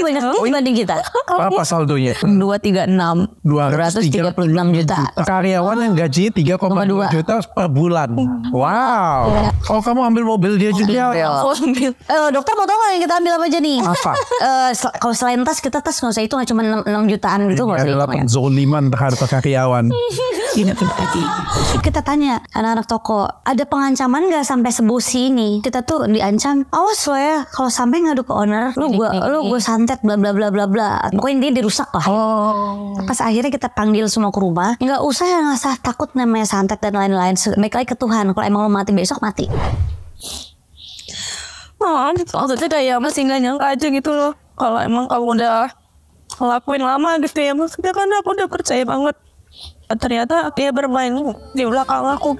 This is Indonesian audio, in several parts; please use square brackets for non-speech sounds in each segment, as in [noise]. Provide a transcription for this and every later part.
lebih banyak oh, dibanding kita. Apa saldonya? Dua tiga enam. Dua ratus tiga puluh enam juta. Karyawan yang gaji tiga koma dua juta per bulan. Wow. Iya. Oh kamu ambil mobil dia juga. Oh, ambil. Eh, dokter mau tau gak yang kita ambil apa aja nih? Apa? Eh, kalau selain tas kita tas nggak usah hitung cuma enam jutaan gitu nggak usah Adalah terhadap ya? karyawan. [laughs] Kita tanya anak-anak toko, ada pengancaman gak sampai sebusi ini? Kita tuh diancam, awas lo ya, kalau sampai ngadu ke owner, lu gue lu gue santai dipencet bla bla bla bla bla pokoknya dia dirusak lah oh. pas akhirnya kita panggil semua ke rumah nggak usah nggak usah takut namanya santet dan lain-lain baik lagi ke Tuhan kalau emang lo mati besok mati Oh, maksudnya kayak masih nggak nyangka aja gitu loh kalau emang kamu udah ngelakuin lama gitu ya maksudnya kan aku udah percaya banget ternyata dia bermain di belakang aku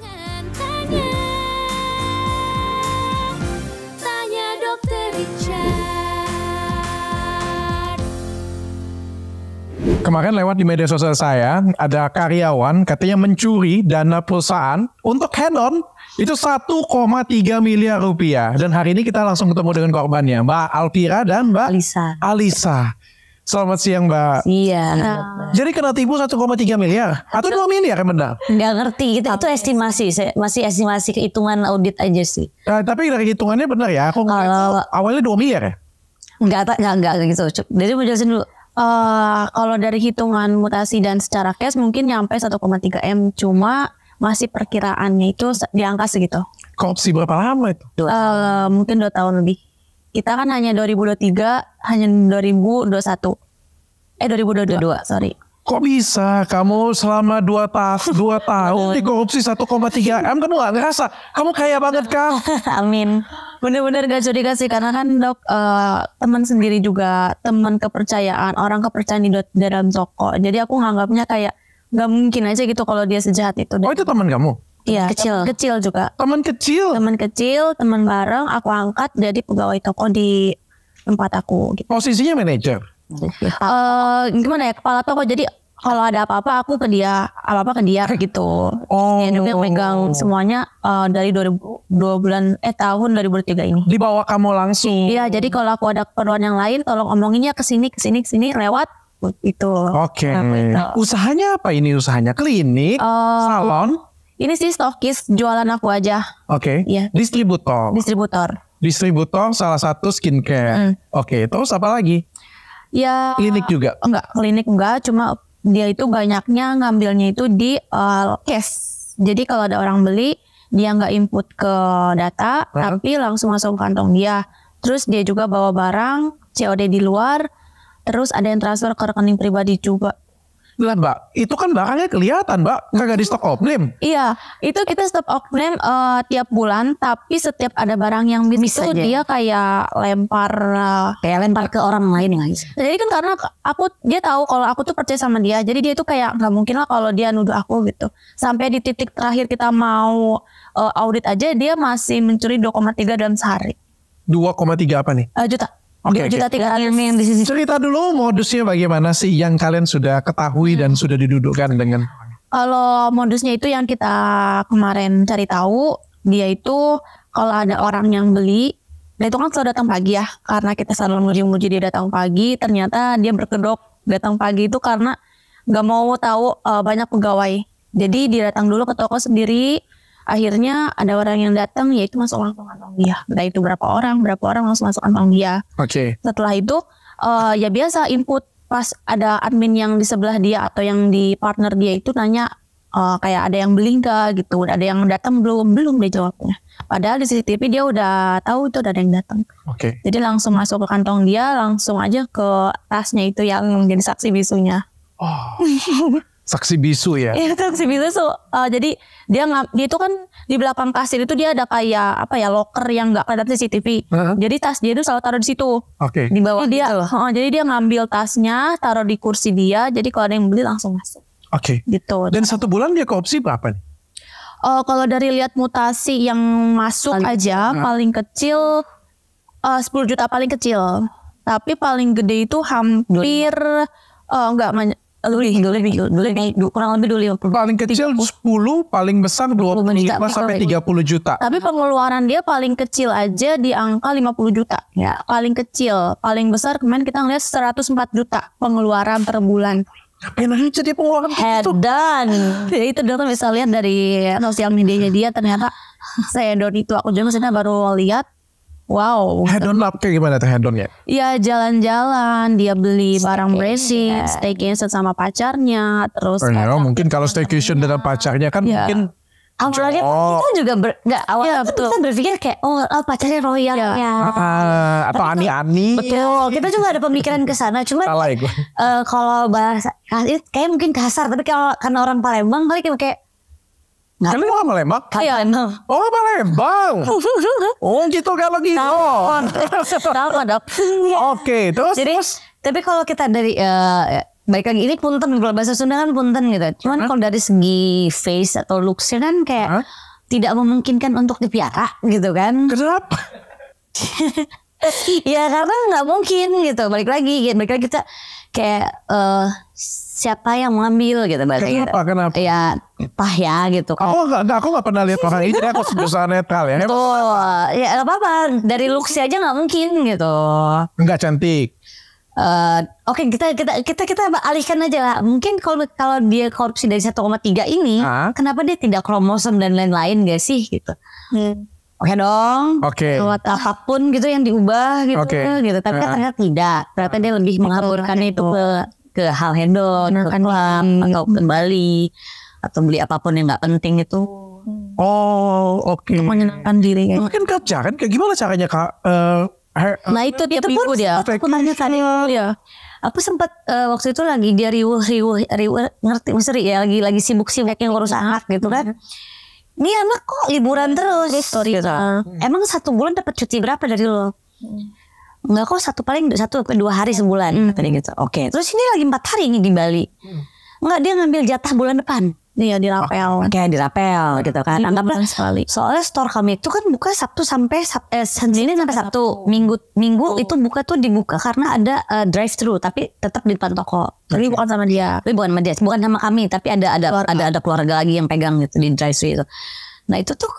Kemarin lewat di media sosial saya, ada karyawan katanya mencuri dana perusahaan untuk hand on itu 1,3 miliar rupiah. Dan hari ini kita langsung ketemu dengan korbannya, Mbak Alpira dan Mbak Alisa. Alisa. Selamat siang Mbak. Iya. Jadi kena tipu 1,3 miliar atau dua miliar yang benar? Gak ngerti gitu. Itu estimasi, masih estimasi hitungan audit aja sih. Nah, tapi dari hitungannya benar ya. Aku Kalau, awalnya dua miliar ya? Enggak, enggak, enggak gitu. Jadi mau jelasin dulu Uh, kalau dari hitungan mutasi dan secara cash mungkin nyampe 1,3 M cuma masih perkiraannya itu di angka segitu. Korupsi berapa lama itu? Uh, mungkin dua tahun lebih. Kita kan hanya 2023, hanya 2021. Eh 2022, dua. sorry kok bisa kamu selama 2 tahun dua [laughs] tahun dikorupsi 1,3 M kan nggak ngerasa kamu kaya banget kak [laughs] amin bener-bener gak jadi kasih karena kan dok uh, teman sendiri juga teman kepercayaan orang kepercayaan di dalam toko jadi aku nganggapnya kayak gak mungkin aja gitu kalau dia sejahat itu oh itu teman kamu Iya, kecil. Kecil juga. Teman kecil. Teman kecil, teman bareng aku angkat jadi pegawai toko di tempat aku gitu. Posisinya manajer uh, gimana ya kepala toko jadi kalau ada apa-apa aku ke dia apa-apa ke dia gitu oh. dia megang semuanya uh, dari dua bulan eh tahun 2003 ini dibawa kamu langsung iya jadi kalau aku ada keperluan yang lain tolong omonginnya ke sini ke sini ke sini lewat itu oke okay. Nah, gitu. usahanya apa ini usahanya klinik uh, salon ini sih stokis jualan aku aja oke okay. Iya. yeah. distributor distributor distributor salah satu skincare mm. oke okay, terus apa lagi Ya klinik juga. Enggak, klinik enggak, cuma dia itu banyaknya ngambilnya itu di uh, cash. Jadi kalau ada orang beli, dia nggak input ke data, nah. tapi langsung masuk kantong dia. Terus dia juga bawa barang, COD di luar, terus ada yang transfer ke rekening pribadi juga Lihat mbak, itu kan barangnya kelihatan mbak, nggak di stok oknum. Iya, itu kita stok oknum uh, eh, tiap bulan, tapi setiap ada barang yang miss itu dia kayak lempar, uh, kayak lempar ke orang lain ya, guys. Jadi kan karena aku dia tahu kalau aku tuh percaya sama dia, jadi dia tuh kayak nggak mungkin lah kalau dia nuduh aku gitu. Sampai di titik terakhir kita mau uh, audit aja, dia masih mencuri 2,3 dalam sehari. 2,3 apa nih? Uh, juta okay, okay. kita di sini. Cerita dulu modusnya bagaimana sih yang kalian sudah ketahui hmm. dan sudah didudukkan dengan? Kalau modusnya itu yang kita kemarin cari tahu, dia itu kalau ada orang yang beli, nah itu kan selalu datang pagi ya, karena kita selalu menguji muji dia datang pagi, ternyata dia berkedok datang pagi itu karena nggak mau tahu uh, banyak pegawai. Jadi dia datang dulu ke toko sendiri, akhirnya ada orang yang datang yaitu masuk orang kantong iya, dia Nah itu berapa orang berapa orang langsung masuk kantong dia oke okay. setelah itu uh, ya biasa input pas ada admin yang di sebelah dia atau yang di partner dia itu nanya uh, kayak ada yang beli nggak gitu ada yang datang belum belum dia jawabnya padahal di CCTV dia udah tahu itu ada yang datang oke okay. jadi langsung masuk ke kantong dia langsung aja ke tasnya itu yang menjadi saksi bisunya oh [laughs] Saksi bisu ya. Iya, [laughs] saksi bisu. Uh, jadi dia nggak dia itu kan di belakang kasir itu dia ada kayak apa ya locker yang nggak kelihatan CCTV. Uh-huh. Jadi tas dia itu selalu taruh di situ. Oke. Okay. Di bawah dia. Gitu loh. Uh, jadi dia ngambil tasnya, taruh di kursi dia. Jadi kalau ada yang beli langsung masuk. Oke. Okay. Gitu. Dan satu bulan dia koopsi berapa nih? Uh, kalau dari lihat mutasi yang masuk paling, aja uh. paling kecil uh, 10 juta paling kecil. Tapi paling gede itu hampir uh, enggak lebih lebih lebih kurang lebih dulu paling kecil 10 paling besar 25 juta, sampai 30 juta tapi pengeluaran dia paling kecil aja di angka 50 juta ya paling kecil paling besar kemarin kita ngeliat 104 juta pengeluaran per bulan Ngapain aja [laughs] dia pengeluaran Head itu. ya, Itu dokter bisa lihat dari sosial medianya dia Ternyata [laughs] saya don itu aku juga maksudnya baru lihat Wow. Hedon up kayak gimana tuh hedonnya? Iya jalan-jalan, dia beli staycation. barang branded, staycation sama pacarnya, terus. Oh, ya, mungkin kalau staycation dengan pacarnya kan yeah. mungkin Awalnya oh. kita juga ber, nggak awalnya ya, betul. kita berpikir kayak oh, oh pacarnya royal iya. ya, ya. Uh, atau ani-ani betul ya. kita juga ada pemikiran ke sana cuma Uh, ya eh, kalau bahasa kayak mungkin kasar tapi kalau karena orang Palembang kali kayak Nggak. Kalian mau Palembang? Iya, no. Oh, Palembang. [laughs] oh, gitu kalau gitu. Tahu, tahu dok. Oke, terus. Jadi, terus. tapi kalau kita dari uh, eh, baik lagi ini punten kalau bahasa Sunda kan punten gitu. Cuman huh? kalau dari segi face atau looksnya kan kayak huh? tidak memungkinkan untuk dipiara gitu kan. Kenapa? [laughs] ya karena nggak mungkin gitu. Balik lagi, balik lagi kita kayak uh, siapa yang mengambil gitu bahasa Kenapa? Gitu. Kenapa? Ya pah ya gitu. Kan. Aku nggak, aku nggak pernah lihat orang ini. aku berusaha netral ya. Betul. Ya nggak apa-apa. Dari luxi aja nggak mungkin gitu. Nggak cantik. Uh, Oke okay, kita kita kita kita alihkan aja lah. Mungkin kalau kalau dia korupsi dari 1,3 ini, ah. kenapa dia tidak kromosom dan lain-lain gak sih gitu? Hmm. Oke okay dong. Oke. Okay. Lewat apapun gitu yang diubah gitu okay. gitu. Tapi kan ternyata tidak. Ternyata dia lebih mengaburkan itu ke ke hal hedon, ke kan? klub, hmm. atau kembali atau beli apapun yang nggak penting itu. Hmm. Oh, oke. Okay. menyenangkan diri. Ya. Mungkin kerja kan, kayak gimana caranya kak? Uh, her, nah itu tiap minggu dia. Aku tanya tadi ya. Aku sempat uh, eh, waktu itu lagi dia riuh riuh riuh ngerti misteri, ya lagi lagi sibuk sibuk yang ngurus anak gitu kan. Hmm. Ini anak kok liburan terus. Story gitu. Uh. Emang satu bulan dapat cuti berapa dari lo? Hmm. Enggak kok satu paling satu ke dua hari iya. sebulan hmm. tadi gitu. Oke. Okay. Terus ini lagi empat hari ini di Bali. Hmm. dia ngambil jatah bulan depan. Iya di rapel. Oh, ah. kayak di rapel ah. gitu kan. Anggaplah sekali. Soalnya store kami itu kan buka Sabtu sampai Sab, eh, Senin sampai Sabtu. Minggu Minggu oh. itu buka tuh dibuka karena ada uh, eh, drive thru tapi tetap di depan toko. tapi okay. bukan sama dia. Tapi bukan sama dia, bukan sama kami, tapi ada ada keluarga. ada ada keluarga lagi yang pegang gitu di drive thru itu. Nah, itu tuh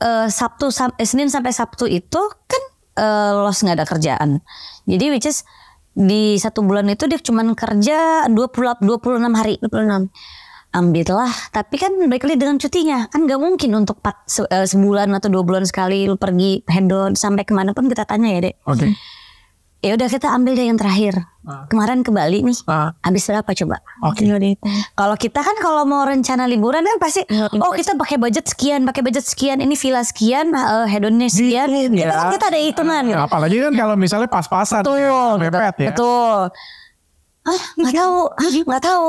uh, Sabtu sam, eh, Senin sampai Sabtu itu kan uh, eh, los nggak ada kerjaan. Jadi which is di satu bulan itu dia cuma kerja 20 26 hari. 26. Ambillah, tapi kan balik lagi dengan cutinya kan nggak mungkin untuk 4, se, eh, sebulan atau dua bulan sekali lu pergi hedon sampai kemana pun kita tanya ya dek. Oke. Okay ya udah kita ambil deh yang terakhir. Ah. Kemarin ke Bali nih, ah. habis berapa coba? Oke. Okay. Kalau kita kan kalau mau rencana liburan kan pasti, iya, iya. oh kita pakai budget sekian, pakai budget sekian, ini villa sekian, uh, hedonnya sekian. ya. Kita, kita ada hitungan. Ya, apalagi kan kalau misalnya pas-pasan, betul, mepet ya. Betul. Ah, nggak iya. tahu, ah, nggak tahu.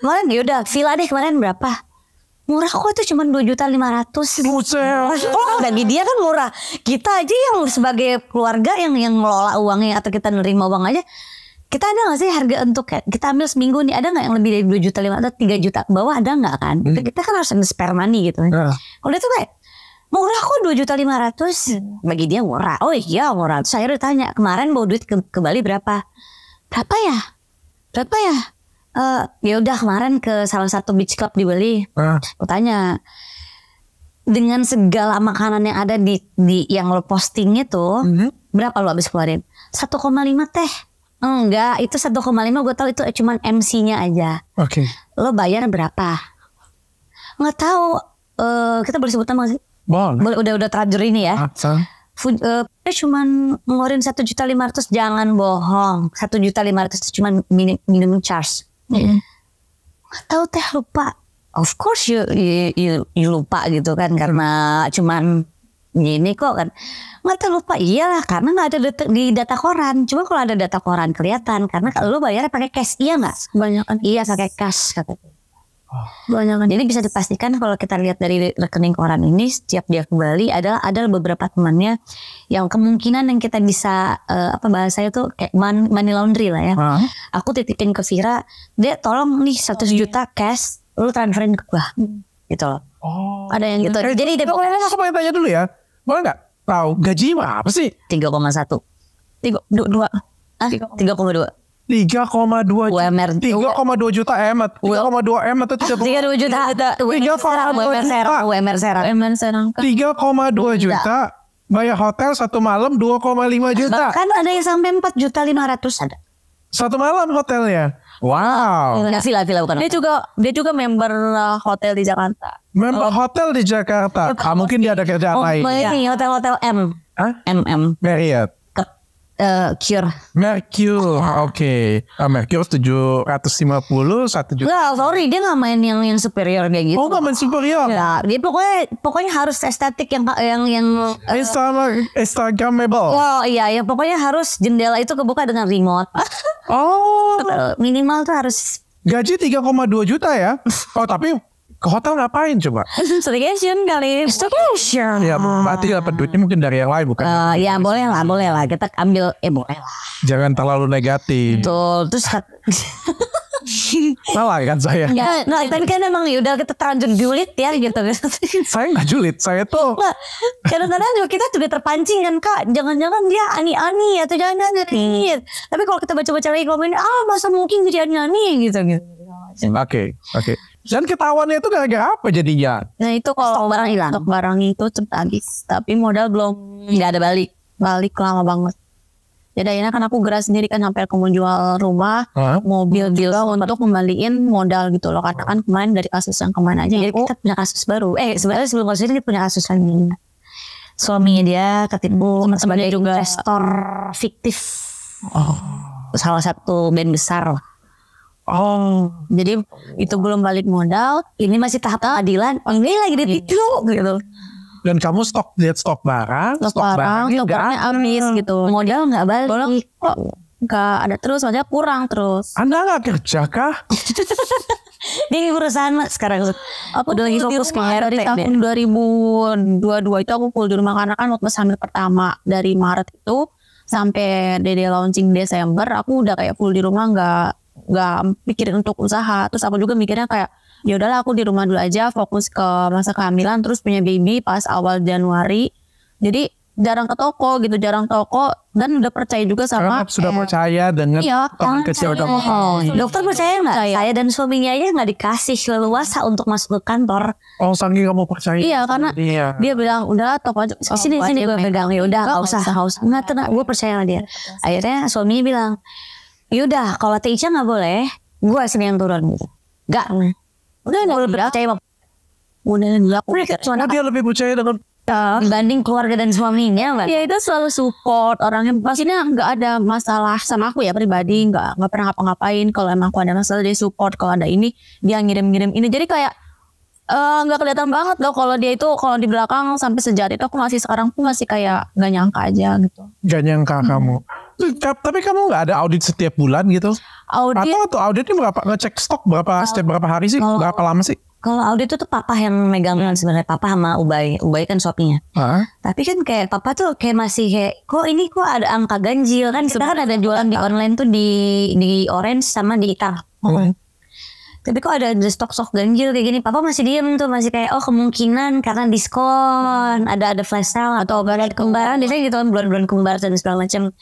Kemarin ya udah villa deh kemarin berapa? murah kok itu cuma dua juta lima ratus. Oh, bagi dia kan murah. Kita aja yang sebagai keluarga yang yang ngelola uangnya atau kita nerima uang aja, kita ada gak sih harga untuk ya? Kita ambil seminggu nih ada nggak yang lebih dari dua juta lima atau tiga juta ke bawah ada nggak kan? Hmm. Kita kan harus ada spare money gitu. Kan. Uh. Kalau itu kayak murah kok dua juta lima ratus bagi dia murah. Oh iya murah. Saya udah tanya kemarin bawa duit ke, ke Bali berapa? Berapa ya? Berapa ya? uh, ya udah kemarin ke salah satu beach club di Bali. uh. Ah. aku tanya dengan segala makanan yang ada di di yang lo posting itu uh mhm. -huh. berapa lo habis keluarin? 1,5 teh. Enggak, itu 1,5 gue tau itu cuma MC-nya aja. Oke. Okay. Lo bayar berapa? Nggak tahu. Uh, kita boleh sebut nama sih? Boleh. Udah udah terajur ini ya. Asal. Fuj, eh, cuma ngeluarin satu juta lima ratus jangan bohong satu juta lima ratus itu cuman minimum charge yeah. nggak tahu teh lupa of course you, you, you, you lupa gitu kan karena cuman ini kok kan nggak terlupa iyalah karena nggak ada data, di data koran cuma kalau ada data koran kelihatan karena lo lu bayar pakai cash iya nggak banyak kan. iya pakai cash katanya banyak. Kan. Jadi bisa dipastikan kalau kita lihat dari rekening orang ini setiap dia kembali adalah ada beberapa temannya yang kemungkinan yang kita bisa uh, apa bahasa itu kayak money laundry lah ya. Uh Aku titipin ke Vira, dia tolong nih 100 juta cash lu transferin ke gua. Hmm. Gitu loh. Oh. Ada yang gitu. Eh, Jadi dia oh, aku mau tanya dulu ya. Boleh nggak? Tahu gaji apa sih? 3,1. 3 2 ah, 3,2 tiga koma dua juta tiga emat 3,2 M atau 3,2 juta 3,2 juta UMR Serang UMR koma dua juta bayar hotel satu malam dua koma lima juta kan ada yang sampai 4 juta 500 ada satu malam hotelnya Wow. sila sih lah bukan. Dia juga dia juga member uh, hotel di Jakarta. Member oh. hotel di Jakarta. Ah, mungkin dia ada kerjaan oh, lain. Ini hotel hotel M. m m Marriott uh, Cure. Mercure, oke. Okay. Uh, Mercure 750, 1 juta. Enggak, sorry. Dia gak main yang, yang superior kayak gitu. Oh, gak main superior? Ya, dia pokoknya, pokoknya harus estetik yang... yang, yang uh, Instagramable. Oh iya, ya pokoknya harus jendela itu kebuka dengan remote. oh. [laughs] Minimal tuh harus... Gaji 3,2 juta ya? Oh, tapi ke hotel ngapain coba? [laughs] Staycation kali. Staycation. Ya, berarti ah. dapat duitnya mungkin dari yang lain bukan? Uh, ya boleh lah, boleh lah. Kita ambil, eh boleh lah. Jangan terlalu negatif. Betul. Terus [laughs] Salah kan saya? Enggak, nah, tapi kan, kan emang yaudah kita terlanjur julid ya gitu. [laughs] saya nggak julid, saya tuh. Kadang-kadang juga kita juga terpancing kan kak, jangan-jangan dia ani-ani atau jangan-jangan hmm. Tapi kalau kita baca-baca lagi komen, ah masa mungkin jadi ani-ani gitu gitu. Hmm, oke, okay, oke. Okay. Dan ketahuannya itu gara-gara apa jadinya? Nah itu kalau stok barang hilang. Stok barang itu cepat habis. Tapi modal belum nggak ada balik. Balik lama banget. Jadi akhirnya kan aku gerak sendiri kan sampai aku mau jual rumah, huh? mobil juga untuk kembaliin modal gitu loh. Karena kan kemarin dari kasus yang kemarin aja. Jadi kita oh. punya kasus baru. Eh sebenarnya sebelum kasus ini punya kasus lagi. Suaminya dia ketipu sebagai investor ya. fiktif. Oh. Salah satu band besar lah Oh, jadi itu belum balik modal. Ini masih tahap keadilan. Oh, ini lagi ditipu iya. gitu. Dan kamu stok lihat stok barang, stok, stok barang, stok barangnya habis hmm. gitu. Modal nggak balik. nggak oh, ada terus, aja kurang terus. Anda nggak kerja kah? [laughs] Ini perusahaan sekarang. Aku udah lagi fokus ke RT dari tahun 2022 itu aku full di rumah karena kan waktu hamil pertama dari Maret itu sampai dede launching Desember aku udah kayak full di rumah nggak nggak mikirin untuk usaha terus aku juga mikirnya kayak ya udahlah aku di rumah dulu aja fokus ke masa kehamilan terus punya baby pas awal Januari jadi jarang ke toko gitu jarang toko dan udah percaya juga sama Karena sudah eh, percaya dengan iya, orang kan? kecil udah oh, dokter percaya nggak saya dan suaminya aja nggak dikasih leluasa untuk masuk ke kantor oh saking kamu percaya iya karena dia, dia bilang udah toko aja oh, sini sini gue pegang ya udah nggak usah haus nggak tenang gue percaya sama dia akhirnya suaminya bilang Yaudah, kalau Teh nggak boleh, gue sendiri yang turun gitu. Gak. Hmm. Udah, nggak boleh percaya sama Udah, aku percaya dia lebih percaya dengan ya. dibanding keluarga dan suaminya kan? Iya itu selalu support orangnya pastinya nggak ada masalah sama aku ya pribadi nggak nggak pernah ngapa-ngapain kalau emang aku ada masalah dia support kalau ada ini dia ngirim-ngirim ini jadi kayak eh, nggak uh, kelihatan banget loh kalau dia itu kalau di belakang sampai sejati itu aku masih sekarang pun masih kayak nggak nyangka aja gitu. Gak nyangka hmm. kamu. Tapi kamu nggak ada audit setiap bulan gitu? Audit atau, atau auditnya berapa ngecek stok berapa uh, setiap berapa hari sih? Kalau, berapa lama sih? Kalau audit itu tuh papa yang megang sebenarnya papa sama Ubay. Ubay kan suaminya. Huh? Tapi kan kayak papa tuh kayak masih kayak kok ini kok ada angka ganjil kan kita kan ada jualan di online tuh di di Orange sama di hitam. Hmm. Tapi kok ada stok-stok ganjil kayak gini? Papa masih diem tuh, masih kayak oh kemungkinan karena diskon, ada ada flash sale atau barang kembaran, biasanya gitu kan bulan-bulan kembar dan segala macam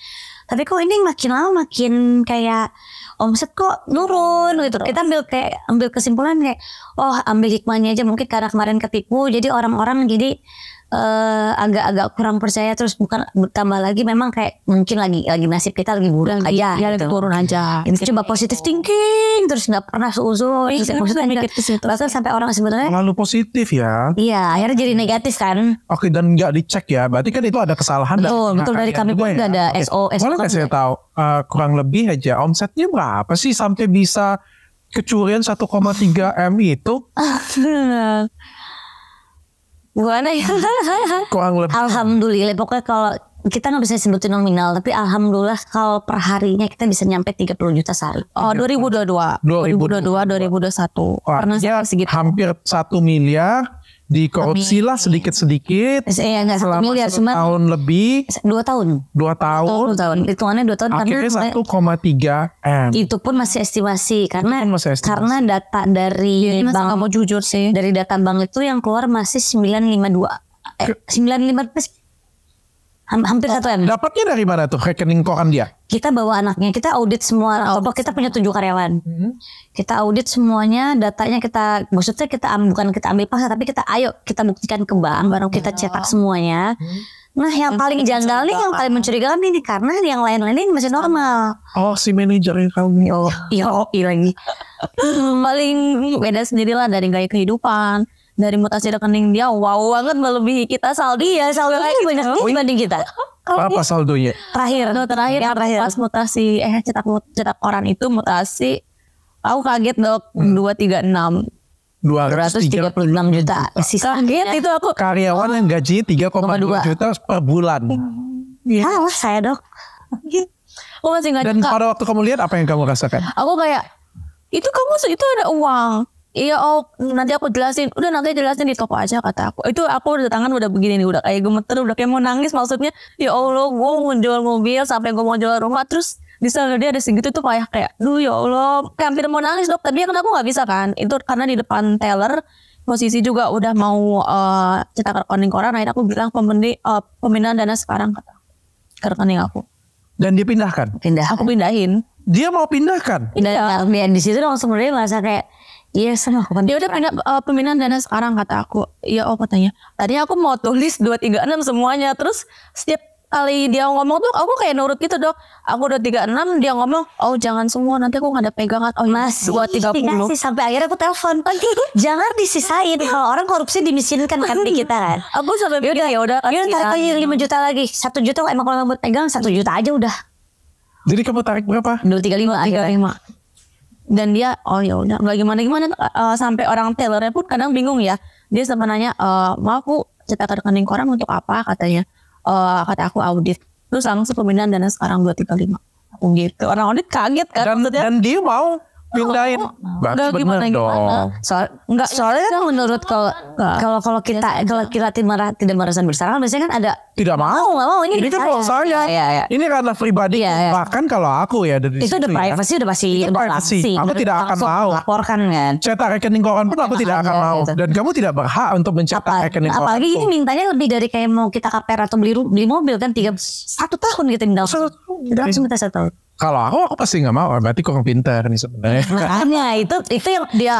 tapi kok ini makin lama makin kayak omset kok nurun gitu. Kita ambil kayak ambil kesimpulan kayak oh ambil hikmahnya aja mungkin karena kemarin ketipu jadi orang-orang jadi Eh, agak-agak uh, kurang percaya terus bukan tambah lagi memang kayak mungkin lagi lagi nasib kita lagi buruk lagi, aja ya, gitu. turun aja gitu. coba positif thinking terus nggak pernah seuzon iya, eh, bahkan sampai orang sebenarnya terlalu positif ya iya akhirnya jadi negatif kan oke dan nggak dicek ya berarti kan itu ada kesalahan betul dan, betul nah, dari kami pun ya. nggak ya. ada okay. SO SO boleh nggak saya tahu uh, kurang lebih aja omsetnya berapa sih sampai bisa kecurian 1,3 m itu [laughs] [laughs] gimana ya. [laughs] Kok Alhamdulillah pokoknya kalau kita nggak bisa sebutin nominal tapi alhamdulillah kalau perharinya kita bisa nyampe 30 juta sehari. Oh 2022. 2022 2021. Oh, Pernah ya, segitu. Hampir 1 miliar dikorupsi lah sedikit-sedikit. saya eh, enggak satu miliar, cuma tahun lebih. Dua tahun. Dua tahun. Dua tahun. Hitungannya dua tahun. Kan Akhirnya satu koma tiga m. Itu pun masih estimasi karena masih estimasi. karena data dari ya, bank mau jujur sih. Dari data bank itu yang keluar masih sembilan lima dua. Eh, sembilan lima hampir satu m. Dapatnya dari mana tuh rekening koran dia? Kita bawa anaknya, kita audit semua. Audit. Oh, kita punya tujuh karyawan. Hmm. Kita audit semuanya, datanya kita, maksudnya kita bukan kita ambil paksa, tapi kita ayo kita buktikan ke bank, baru kita ya. cetak semuanya. Hmm. Nah yang paling janggal nih yang paling mencurigakan ini karena yang lain-lain ini masih normal. Oh si manajer yang kamu. Oh. Yo yo lagi. [laughs] paling beda sendirilah dari gaya kehidupan dari mutasi rekening dia wow banget melebihi kita saldo ya, iya saldo banyak dibanding kita apa, apa saldonya terakhir tuh terakhir, yang terakhir pas mutasi eh cetak cetak koran itu mutasi aku kaget dok hmm. dua tiga enam dua ratus tiga puluh enam juta sisa kaget itu aku karyawan yang gaji tiga koma dua juta per bulan ya lah saya dok aku masih nggak dan pada waktu kamu lihat apa yang kamu rasakan aku kayak itu kamu itu ada uang Iya oh nanti aku jelasin Udah nanti jelasin di toko aja kata aku Itu aku udah tangan udah begini nih Udah kayak gemeter udah kayak mau nangis maksudnya Ya Allah gue mau jual mobil sampai gue mau jual rumah Terus di sana dia ada segitu tuh kayak kayak Duh ya Allah kayak hampir mau nangis dok Tapi ya kan aku gak bisa kan Itu karena di depan teller Posisi juga udah mau uh, cetak rekening koran. Nah aku bilang pembeli, uh, eh, pembinaan dana sekarang kata ke rekening aku Dan dia pindahkan? Pindah. Aku pindahin Dia mau pindahkan? Pindah. Dan, ya, di situ langsung sebenarnya merasa kayak Iya yes, sama Dia ya udah pindah eh, uh, pembinaan dana sekarang kata aku. Iya oh katanya. Tadi aku mau tulis dua tiga enam semuanya. Terus setiap kali dia ngomong tuh aku kayak nurut gitu dok. Aku udah tiga enam dia ngomong oh jangan semua nanti aku nggak ada pegangan. Oh iya, mas dua tiga Masih sampai akhirnya aku telepon. Oh, iya. [laughs] jangan disisain kalau orang korupsi dimisinkan kan di kita kan. Aku sampai ya udah. Yaudah ya tarik lagi lima juta lagi. satu juta emang kalau mau pegang satu juta aja udah. Jadi kamu tarik berapa? Tiga lima dan dia oh ya udah nggak gimana gimana uh, eh, sampai orang tellernya pun kadang bingung ya dia sempat nanya uh, eh, mau aku cetak rekening koran untuk apa katanya uh, kata aku audit terus langsung pembinaan dana sekarang dua tiga aku gitu orang audit kaget kan dan, dan dia mau pindahin oh, Gak gimana, dong soal enggak soalnya kan, kan menurut kalau kalau kalau kita kalau kita marah tidak merasa bersalah biasanya kan ada tidak mau nggak mau ini, ini kan kalau saya ya, ya. ini karena pribadi ya, ya. bahkan kalau aku ya dari itu udah ya. privasi udah pasti itu privasi aku tidak akan mau laporkan kan cetak rekening koran pun aku tidak akan mau gitu. dan kamu tidak berhak untuk mencetak rekening koran apalagi ini mintanya lebih dari kayak mau kita kaper atau beli beli mobil kan tiga satu tahun gitu tinggal langsung minta satu tahun kalau aku aku pasti nggak mau. Berarti kurang pintar nih sebenarnya. [laughs] Makanya itu itu yang dia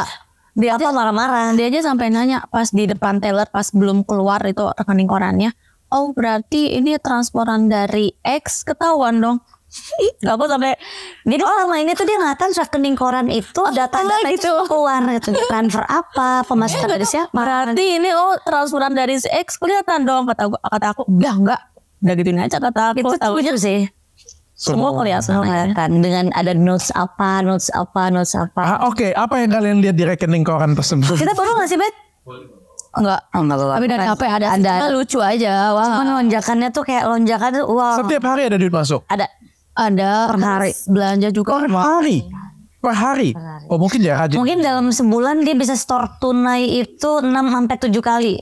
dia apa marah-marah. Dia aja sampai nanya pas di depan teller pas belum keluar itu rekening korannya. Oh berarti ini transporan dari X ketahuan dong. [laughs] Gak apa sampai Jadi oh, selama ini tuh dia ngatain rekening koran itu oh, data-data oh, itu gitu. keluar itu Transfer apa, pemasukan dari siapa. Berarti ini oh transferan dari si X kelihatan dong kata aku. Kata aku, enggak enggak. gitu gituin aja kata aku. Itu tahu. sih semua kelihatan dengan ada notes apa, notes apa, notes apa. Ah, Oke, okay. apa yang kalian lihat di rekening koran tersebut? Kita perlu nggak sih, Bet? Enggak, enggak apa Tapi dari HP kan ya? ada, ada, cuma lucu aja. Wah. Cuman lonjakannya tuh kayak lonjakan tuh wow. Setiap hari ada duit masuk. Ada. Ada per hari belanja juga. Per hari. Per hari. Oh, mungkin ya haji. Mungkin dalam sebulan dia bisa store tunai itu 6 sampai 7 kali.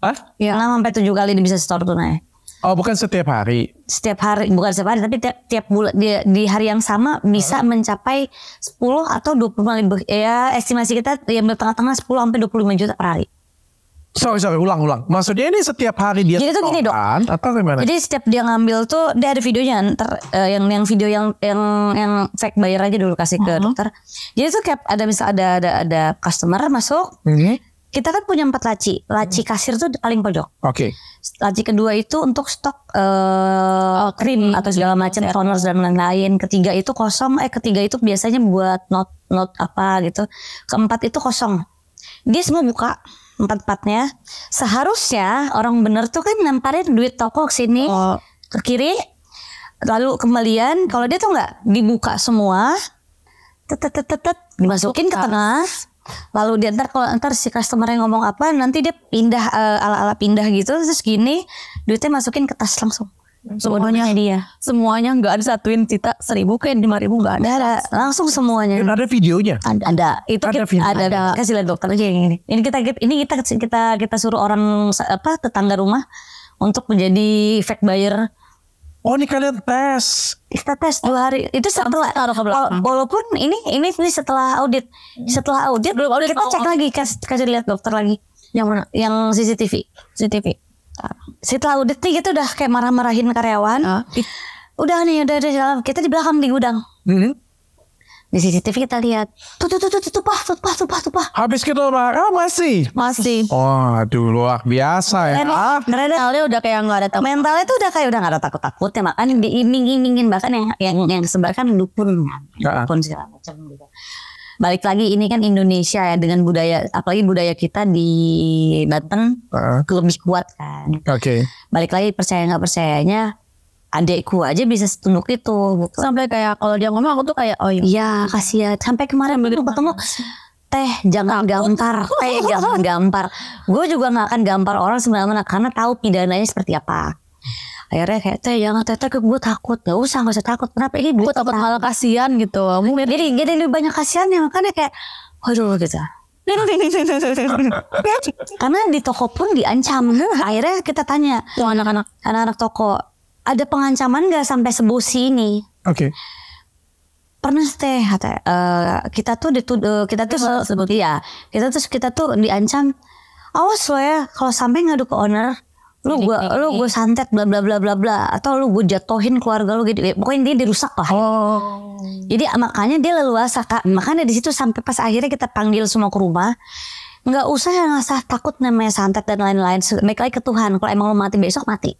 Hah? Ya, 6 sampai 7 kali dia bisa store tunai. Oh bukan setiap hari? Setiap hari bukan setiap hari tapi tiap, tiap bulan di, di hari yang sama bisa uh. mencapai 10 atau 25 ya estimasi kita yang di tengah tengah 10 sampai 25 juta per hari. Sorry sorry ulang ulang. Maksudnya ini setiap hari dia Jadi tuh gini dok. Atau gimana? Jadi setiap dia ngambil tuh dia ada videonya ntar uh, yang yang video yang yang yang fake bayar aja dulu kasih uh -huh. ke dokter. Jadi tuh kayak ada misal ada ada ada customer masuk. Uh mhm. -huh kita kan punya empat laci. Laci hmm. kasir tuh paling pojok. Oke. Okay. Laci kedua itu untuk stok uh, krim atau segala macam yeah. toners dan lain-lain. Ketiga itu kosong. Eh ketiga itu biasanya buat not not apa gitu. Keempat itu kosong. Dia semua buka empat empatnya. Seharusnya orang bener tuh kan nemparin duit toko ke sini oh. ke kiri. Lalu kembalian kalau dia tuh nggak dibuka semua. Tetetetetet. dimasukin ke tengah lalu dia ntar kalau ntar si customer yang ngomong apa nanti dia pindah uh, eh, ala ala pindah gitu terus gini duitnya masukin ke tas langsung semuanya dia semuanya nggak ada satuin cita seribu kayak lima ribu nggak ada. ada langsung semuanya Dan ada videonya ada, ada. itu ada kita, ada, ada. kasih lihat dokter aja yang ini ini kita ini kita kita kita suruh orang apa tetangga rumah untuk menjadi fake buyer Oh ini kalian tes? Kita tes dua hari. Itu setelah taruh ke Walaupun ini ini ini setelah audit, setelah audit, Belum audit kita oh, cek lagi kasih kasih lihat dokter lagi yang mana? Yang CCTV, CCTV. Ah, setelah audit nih kita udah kayak marah-marahin karyawan. Uh. Udah nih udah udah kita di belakang di gudang. Mm di CCTV kita lihat tuh tuh tuh tuh tuh tuh tuh tuh tuh habis kita gitu, marah masih masih oh aduh luar biasa ya ah. mentalnya udah kayak nggak ada takut mentalnya tuh udah kayak udah nggak ada takut takut ya. makanya diiming-imingin bahkan yang yang yang sebarkan dukun kan. Ah. dukun segala macam gitu balik lagi ini kan Indonesia ya dengan budaya apalagi budaya kita di Banten uh. lebih kuat kan. Oke. Okay. Balik lagi percaya nggak percayanya adekku aja bisa setunuk itu bukan. sampai kayak kalau dia ngomong aku tuh kayak oh iya ya, kasihan sampai kemarin sampai ketemu teh jangan Takut. gampar teh [laughs] jangan gampar gue juga nggak akan gampar orang sebenarnya karena tahu pidananya seperti apa akhirnya kayak teh jangan teh teh gue takut gak usah gak usah takut kenapa ini gue takut hal kasihan gitu jadi jadi lebih banyak kasihannya makanya kayak waduh gitu [laughs] karena di toko pun diancam akhirnya kita tanya tuh anak-anak anak-anak toko ada pengancaman gak sampai sebusi ini? Oke. Okay. Pernah teh uh, kita tuh dituduh kita tuh ya, sebut ya kita tuh kita tuh diancam awas lo ya kalau sampai ngadu ke owner lu gue lu gue santet bla bla bla bla bla atau lu gue jatohin keluarga lu gitu pokoknya dia dirusak lah oh. jadi makanya dia leluasa kak makanya di situ sampai pas akhirnya kita panggil semua ke rumah nggak usah nggak usah takut namanya santet dan lain-lain mereka lagi ke Tuhan kalau emang lu mati besok mati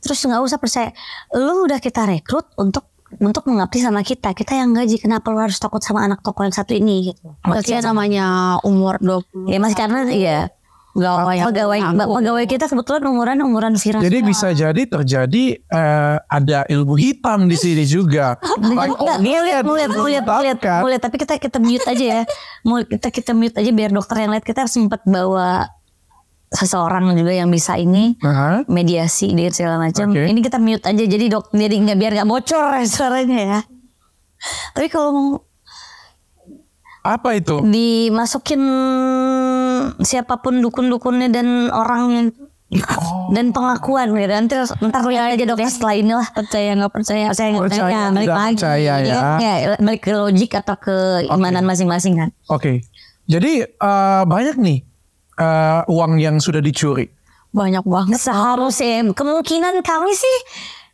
Terus nggak usah percaya, lu udah kita rekrut untuk untuk mengabdi sama kita kita yang gaji kenapa lu harus takut sama anak toko yang satu ini gitu masih namanya umur dok ya masih karena ya gawai pegawai pegawai kita kebetulan umuran umuran sih. Jadi bisa jadi terjadi uh, ada ilmu hitam di sini juga. Muliat, muliat, muliat, muliat, muliat. Tapi kita kita mute aja ya. kita kita mute aja biar dokter yang lihat kita sempat bawa seseorang juga yang bisa ini uh-huh. mediasi dan segala macam. Okay. Ini kita mute aja jadi dok jadi nggak biar nggak bocor [laughs] suaranya ya. Tapi kalau mau apa itu? Dimasukin siapapun dukun-dukunnya dan orangnya oh. dan pengakuan gitu ya. nanti ntar lihat aja dok ya setelah ini lah percaya nggak percaya percaya nggak percaya balik lagi percaya ya. ya balik ke logik atau ke imanan masing-masing okay. kan oke okay. jadi uh, banyak nih uh, uang yang sudah dicuri? Banyak banget. Seharusnya kemungkinan kami sih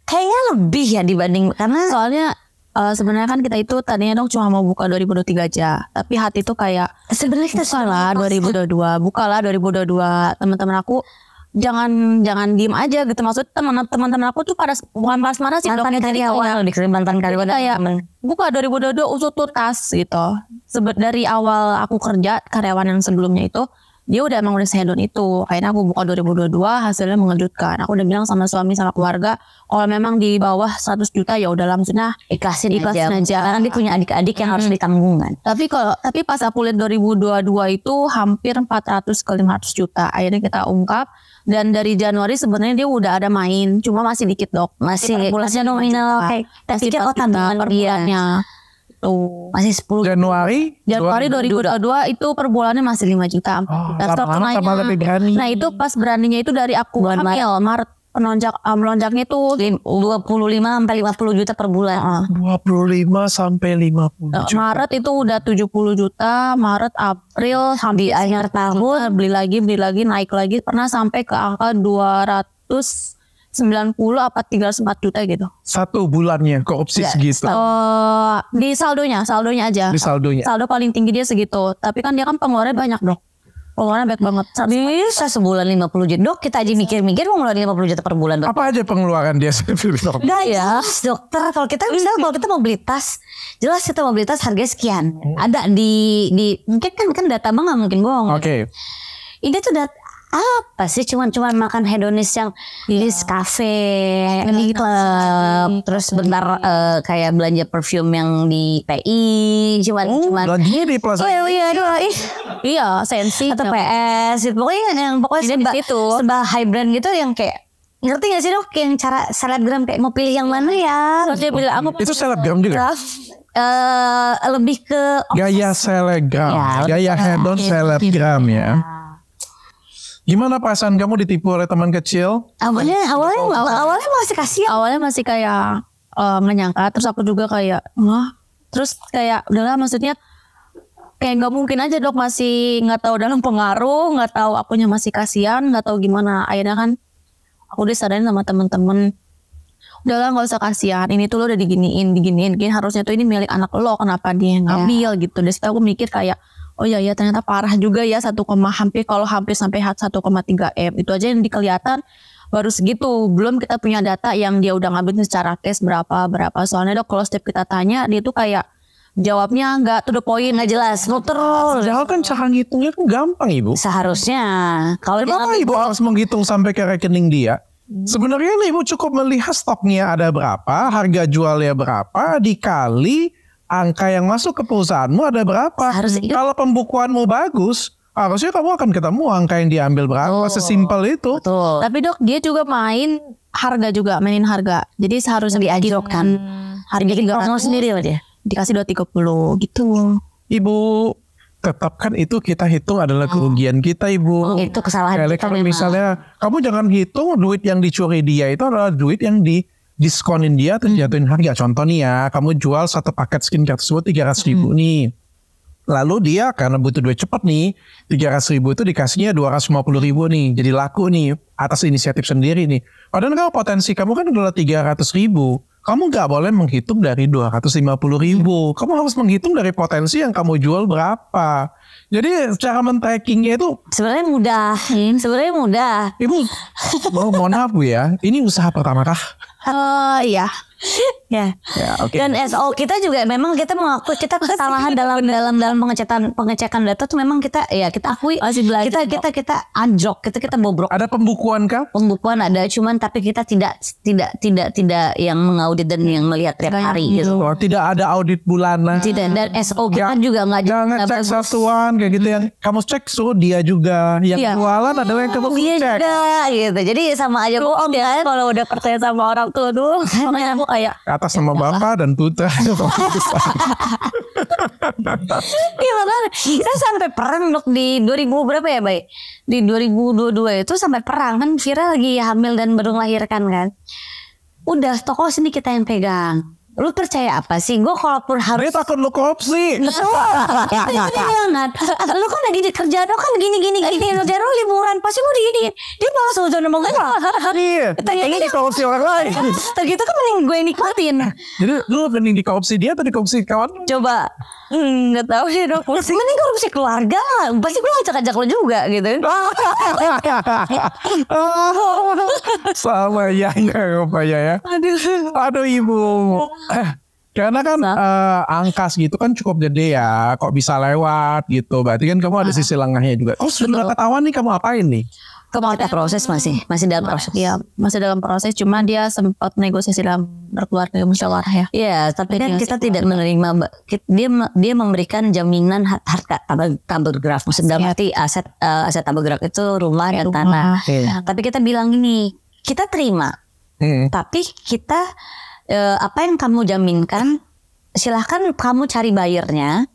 kayaknya lebih ya dibanding karena soalnya uh, sebenarnya kan kita itu tadinya dong cuma mau buka 2023 aja tapi hati itu kayak sebenarnya kita bukalah 2022 bukalah 2022 teman-teman aku jangan jangan diem aja gitu maksud teman-teman aku tuh pada bukan pas mana sih mantan di dikirim mantan karyawan kayak buka 2022 usut tuntas gitu Sebe dari awal aku kerja karyawan yang sebelumnya itu dia udah emang udah sehedon itu akhirnya aku buka 2022 hasilnya mengejutkan aku udah bilang sama suami sama keluarga kalau memang di bawah 100 juta ya udah langsungnya ikhlasin ikhlasin aja, aja. karena dia punya adik-adik yang hmm. harus ditanggung kan tapi kalau tapi pas aku lihat 2022 itu hampir 400 ke 500 juta akhirnya kita ungkap dan dari Januari sebenarnya dia udah ada main cuma masih dikit dok masih oh, bulannya nominal kayak tapi kan oh tabungan dia gitu. Masih 10 Januari Januari 2022, 2022 itu per bulannya masih 5 juta. Oh, lama-lama lebih berani. Nah, itu pas beraninya itu dari aku Bulan hamil Maret penonjak uh, melonjaknya itu 25 sampai 50 juta per bulan. 25 ah. sampai 50 eh, juta. Maret itu udah 70 juta, Maret April sampai akhir tahun beli lagi beli lagi naik lagi pernah sampai ke angka 200 90 apa empat juta gitu. Satu bulannya korupsi ya, segitu. Uh, di saldonya, saldonya aja. Di saldonya. Saldo paling tinggi dia segitu. Tapi kan dia kan pengeluarannya banyak dong. Pengeluaran banyak banget. Bisa sebulan 50 juta. Dok, kita aja mikir-mikir mau ngeluarin 50 juta per bulan. Dok. Apa aja pengeluaran dia sendiri? Nah ya, dokter. Kalau kita misal kalau kita mau beli tas, jelas kita mau beli tas harga sekian. Ada di di mungkin kan kan data banget gak mungkin bohong. Ya. Oke. Okay. Ini tuh dat apa sih cuman-cuman makan hedonis yang yeah. Iya. Eh, di cafe, di klub, iya, terus iya. bentar uh, kayak belanja perfume yang di PI, cuman oh, lagi di Plaza. Oh, iya, iya, iya. iya, sensi atau PS itu Pokoknya yang pokoknya seba, situ. seba high brand gitu yang kayak Ngerti gak sih dok yang cara selebgram kayak mau pilih yang mana ya? Soalnya pilih aku itu selebgram juga. Uh, lebih ke gaya selegram, ya, gaya hedon selebgram ya. Gimana perasaan kamu ditipu oleh teman kecil? Awalnya, awalnya, awalnya masih kasihan. Awalnya masih kayak uh, eh, menyangka. Terus aku juga kayak, wah. Terus kayak, udahlah maksudnya kayak nggak mungkin aja dok masih nggak tahu dalam pengaruh, nggak tahu akunya masih kasihan, nggak tahu gimana. Akhirnya kan aku disadarin sama temen-temen udahlah nggak usah kasihan ini tuh lo udah diginiin diginiin gini harusnya tuh ini milik anak lo kenapa dia ngambil iya. yeah. gitu dari aku mikir kayak oh iya ya ternyata parah juga ya 1, hampir kalau hampir sampai 1,3 M itu aja yang dikelihatan baru segitu belum kita punya data yang dia udah ngambil secara tes berapa berapa soalnya dok kalau setiap kita tanya dia tuh kayak jawabnya nggak tuh the point nggak jelas muter padahal kan cara ngitungnya kan gampang ibu seharusnya kalau kenapa ibu harus menghitung sampai ke rekening dia hmm. Sebenarnya ibu cukup melihat stoknya ada berapa, harga jualnya berapa, dikali angka yang masuk ke perusahaanmu ada berapa. Harusnya. Kalau pembukuanmu bagus, harusnya kamu akan ketemu angka yang diambil berapa. Betul. Sesimpel itu. Betul. Tapi dok, dia juga main harga juga, mainin harga. Jadi seharusnya diajarkan Harga tiga ratus sendiri lah dia. Dikasih dua tiga puluh gitu. Ibu tetapkan itu kita hitung adalah hmm. kerugian kita ibu. Oh, itu kesalahan. kita kalau misalnya kamu jangan hitung duit yang dicuri dia itu adalah duit yang di diskonin dia atau hmm. jatuhin harga. Contoh nih ya, kamu jual satu paket skincare tersebut ratus ribu hmm. nih. Lalu dia karena butuh duit cepat nih, tiga ratus ribu itu dikasihnya dua ratus lima puluh ribu nih. Jadi laku nih atas inisiatif sendiri nih. Padahal kalau potensi kamu kan adalah ratus ribu. Kamu nggak boleh menghitung dari dua ratus lima puluh ribu. Hmm. Kamu harus menghitung dari potensi yang kamu jual berapa. Jadi cara men itu sebenarnya mudah, hmm. sebenarnya mudah. Ibu, mohon maaf bu ya, ini usaha pertama kah? Uh, yeah. [laughs] ya. ya okay. Dan SO kita juga memang kita mengakui kita kesalahan dalam dalam dalam pengecekan pengecekan data tuh memang kita ya kita akui oh, Masih belajar, kita kita kita anjok kita kita bobrok. Ada pembukuan kah? Pembukuan ada cuman tapi kita tidak tidak tidak tidak yang mengaudit dan yang melihat tiap hari gitu. gitu. Oh, tidak ada audit bulanan. Tidak dan SO kita ya, juga nggak jangan cek satuan kayak gitu yang kamu cek so dia juga yang ya. jualan adalah yang kamu cek. Iya Juga, gitu. Jadi sama aja kok ya kan? kalau udah percaya sama orang tuh tuh. [laughs] kayak atas nama ya, bapak dan putra. [laughs] Gitu iya kan? Kita sampai perang dok di 2000 berapa ya baik? Di 2022 itu sampai perang kan Vira lagi hamil dan baru melahirkan kan. Udah toko sini kita yang pegang lu percaya apa sih? Gue kalaupun harus Dia takut lu korupsi. [laughs] Iya, iya, iya, lu kan lagi di kerja lu kan gini gini gini lu liburan pasti lu gini. Dia malah jalan sama gue. Iya. Ternyata di korupsi orang lain. tergitu kan mending gue nikmatin. Jadi lu mending di korupsi dia atau di korupsi kawan? Coba Enggak hmm, tahu sih ya, dong. [laughs] Mending gue masih keluarga Pasti gue ngajak-ngajak lo juga gitu. [laughs] Sama ya ya rupanya ya. Aduh. Aduh ibu. Eh, karena kan eh, angkas gitu kan cukup gede ya. Kok bisa lewat gitu. Berarti kan kamu ada ah. sisi lengahnya juga. Oh sudah ketahuan nih kamu apain nih? Kemarin proses masih, masih dalam proses. Iya, masih dalam proses. Cuma dia sempat negosiasi dalam berkeluarga musyawarah ya. Iya, tapi kan kita tidak menerima dia dia memberikan jaminan harta tambograf. Maksudnya berarti aset uh, aset graf itu rumah iya, dan tanah. Iya. iya. Tapi kita bilang ini kita terima. Hmm. Tapi kita uh, apa yang kamu jaminkan, silahkan kamu cari bayarnya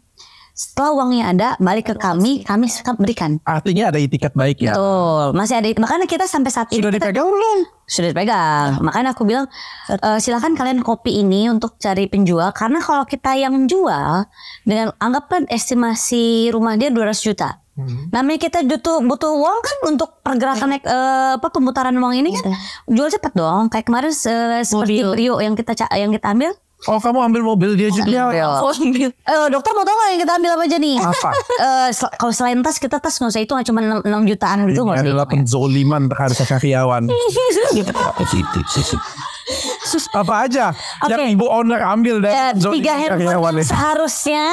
setelah uangnya ada, balik ke kami, kami tetap berikan. Artinya ada itikat baik ya. Betul, masih ada. Makanya kita sampai saat ini sudah kita, dipegang belum? Sudah dipegang. ya. Makanya aku bilang e, silakan kalian kopi ini untuk cari penjual karena kalau kita yang jual dengan anggapan estimasi rumah dia 200 juta. Hmm. Namanya kita butuh butuh uang kan untuk pergerakan naik iya. eh, apa pemutaran uang ini kan. Iya. Jual cepat dong. Kayak kemarin se, eh, seperti Rio yang kita yang kita ambil Oh kamu ambil mobil dia juga? Iya, aku ambil. Uh, dokter mau tahu gak yang kita ambil apa aja nih? Apa? uh, [laughs] sel kalau selain tas kita tas nggak usah nggak cuma 6, 6 jutaan gitu nggak usah. Adalah penzoliman terhadap karyawan. [laughs] apa aja okay. yang ibu owner ambil deh. Ya, uh, tiga handphone seharusnya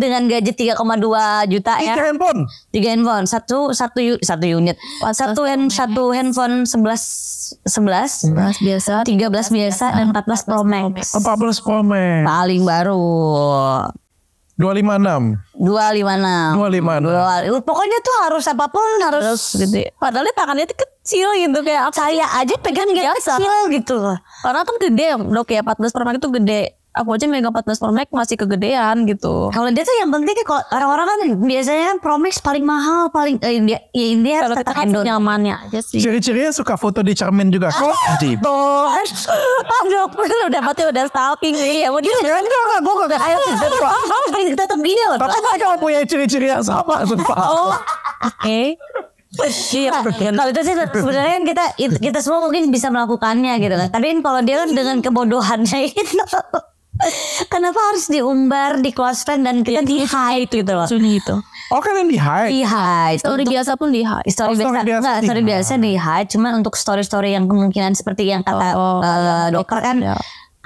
dengan gaji 3,2 juta tiga ya tiga handphone tiga handphone satu satu satu unit satu hand satu handphone sebelas 11, 11 biasa, 13 biasa, dan 14 Pro Max. 14 Pro Max. Paling baru. 256. 256. 256. 256. Pokoknya tuh harus apapun harus, harus gede. Padahal dia tangannya tuh kecil gitu kayak saya aja pegang gak kecil gitu Karena kan gede dok ya 14 Pro Max itu gede aku aja megang 14 Pro Max masih kegedean gitu. Kalau dia tuh yang penting kalau orang-orang kan biasanya Pro Max paling mahal, paling eh, dia ya ini dia nyamannya aja sih. Ciri-cirinya suka foto di cermin juga kok. Ah, Aduh, Pak Jokowi lo dapatnya udah stalking nih ya. udah. dia enggak enggak gua enggak ayo kita Pro. Kita tebini loh. Tapi kalau punya ciri-ciri yang sama sumpah. Oh. Oke. Iya, nah, kalau itu sih sebenarnya kan kita kita semua mungkin bisa melakukannya gitu kan. Tapi kalau dia kan dengan kebodohannya itu [laughs] Kenapa harus diumbar di close friend dan kita di hide gitu loh? Sunyi itu. Oh kan yang di hide. Di hide. Story untuk, biasa pun di hide. Story, oh, biasa, biasa enggak, story iya. biasa di hide. Cuman untuk story-story yang kemungkinan seperti yang kata oh, oh, uh, dokter kan yeah.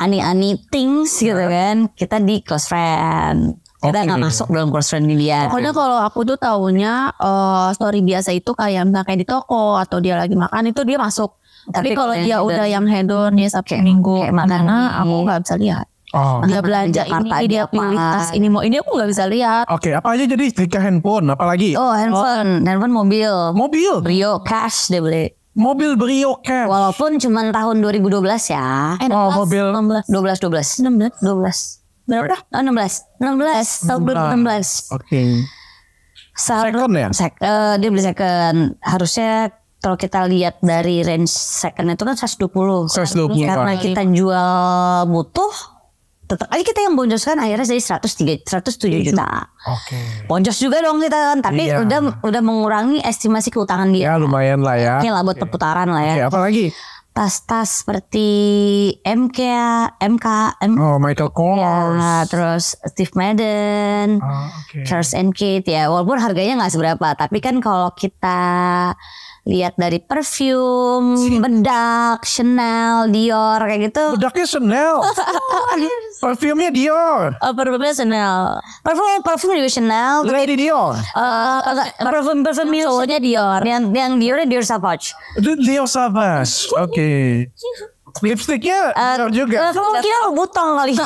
ani-ani things gitu iya. kan, kita di close friend kita okay. masuk dalam close friend dia. Pokoknya kalau aku tuh tahunya uh, eh, story biasa itu kayak misalnya kayak di toko atau dia lagi makan itu dia masuk. Tapi, Tapi kalau dia udah yang hedon ya sabtu minggu, karena aku nggak bisa lihat. Oh. Dia belanja Jakarta, ini, dia prioritas ini mau ini aku nggak bisa lihat. Oke, okay, apa aja jadi setrika handphone, apalagi? Oh, handphone, oh. handphone mobil. Mobil. brio cash dia beli. Mobil Brio Cash. Walaupun cuma tahun 2012 ya. Eh, oh, mobil 16, 12 12 12. Berapa? Oh, 16. 16 tahun 2016. Oke. Okay. second ya? Sek, uh, eh, dia beli second. Harusnya kalau kita lihat dari range second itu kan 120. 120. Karena kita jual butuh tetap aja kita yang boncos kan akhirnya jadi seratus tiga seratus tujuh juta. Oke. Okay. Boncos juga dong kita kan, tapi iya. udah udah mengurangi estimasi keutangan dia. Ya lumayan lah ya. Oke lah buat okay. perputaran lah ya. Oke, okay, apa lagi? tas-tas seperti MK, MK, M oh, Michael Kors, ya, terus Steve Madden, oh, ah, okay. Charles and Kate ya. Walaupun harganya nggak seberapa, tapi kan kalau kita lihat dari perfume, bedak, Chanel, Dior kayak gitu. Bedaknya Chanel. [laughs] perfume nya Dior. Oh, perfume Chanel. Perfume, perfume juga Chanel. Lady Dior. Uh, eh, perfume perfume Diornya Dior. Yang yang Diornya Dior Savage. Dior Savage. Oke nih. [laughs] Lipstiknya uh, juga. Uh, eh, kemungkinan lo butong kali. [laughs]